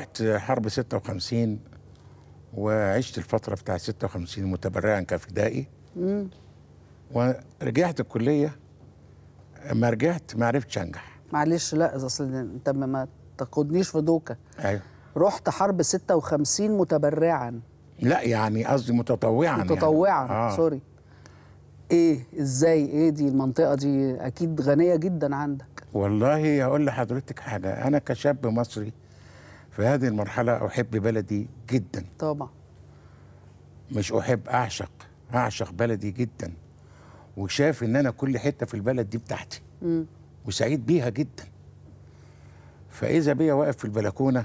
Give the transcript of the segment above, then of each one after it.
رحت حرب 56 وعشت الفترة بتاع 56 متبرعا كفدائي ورجعت الكلية ما رجعت ما عرفتش أنجح معلش لا إذا أصل أنت ما تاخدنيش في دوكة أيوه رحت حرب 56 متبرعا لا يعني قصدي متطوعا يعني. متطوعا يعني. آه. سوري ايه ازاي ايه دي المنطقه دي اكيد غنيه جدا عندك والله هقول لحضرتك حاجه انا كشاب مصري في هذه المرحلة أحب بلدي جدا طبعا مش أحب أعشق أعشق بلدي جدا وشاف إن أنا كل حتة في البلد دي بتاعتي م. وسعيد بيها جدا فإذا بيا واقف في البلكونة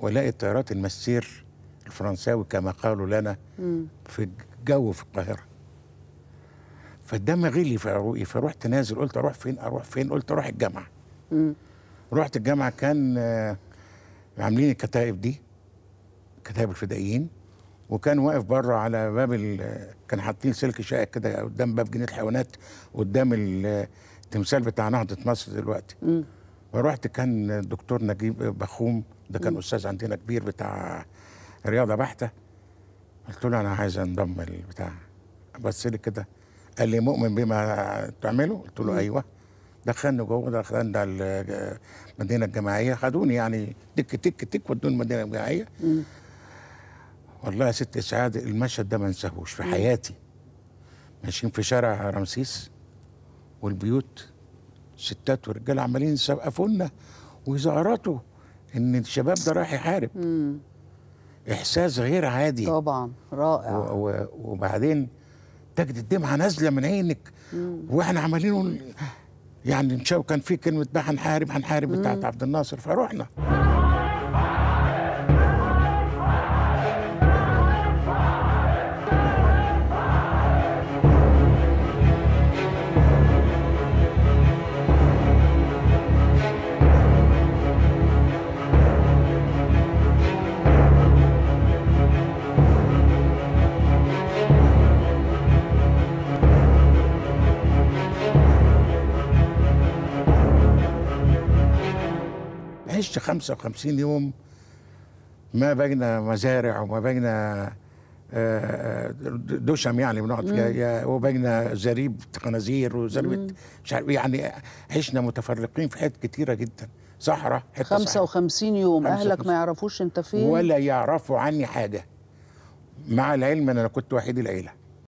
ولاقي طيارات المسير الفرنساوي كما قالوا لنا م. في الجو في القاهرة فالدم غلي في عروقي فروحت نازل قلت أروح فين أروح فين قلت أروح الجامعة م. رحت الجامعة كان عاملين الكتائب دي كتائب الفدائيين وكان واقف بره على باب كان حاطين سلك شائك كده قدام باب جنيه الحيوانات قدام التمثال بتاع نهضه مصر دلوقتي فرحت فروحت كان الدكتور نجيب بخوم ده كان م. استاذ عندنا كبير بتاع رياضه بحته قلت له انا عايز انضم البتاع بس لي كده قال لي مؤمن بما تعمله قلت له ايوه دخلني جوه دخلنا المدينه الجماعيه خدوني يعني تك تك تك ودوني المدينه الجماعيه والله يا ست اسعاد المشهد ده ما انساهوش في حياتي ماشيين في شارع رمسيس والبيوت ستات ورجال عمالين يسقفوا لنا ويزغرطوا ان الشباب ده رايح يحارب احساس غير عادي طبعا رائع وبعدين تجد الدمعه نازله من عينك واحنا عمالين يعني مش كان في كلمه ما حنحارب حنحارب بتاعت عبد الناصر فروحنا عشت 55 يوم ما بين مزارع وما بين آه، آه، دشم يعني بنقعد فيها وبين زريب خنازير وزريبه مش عارف يعني عشنا متفرقين في حتت كتيره جدا صحراء حته 55 يوم اهلك ما يعرفوش انت فين ولا يعرفوا عني حاجه مع العلم ان انا كنت وحيد العيله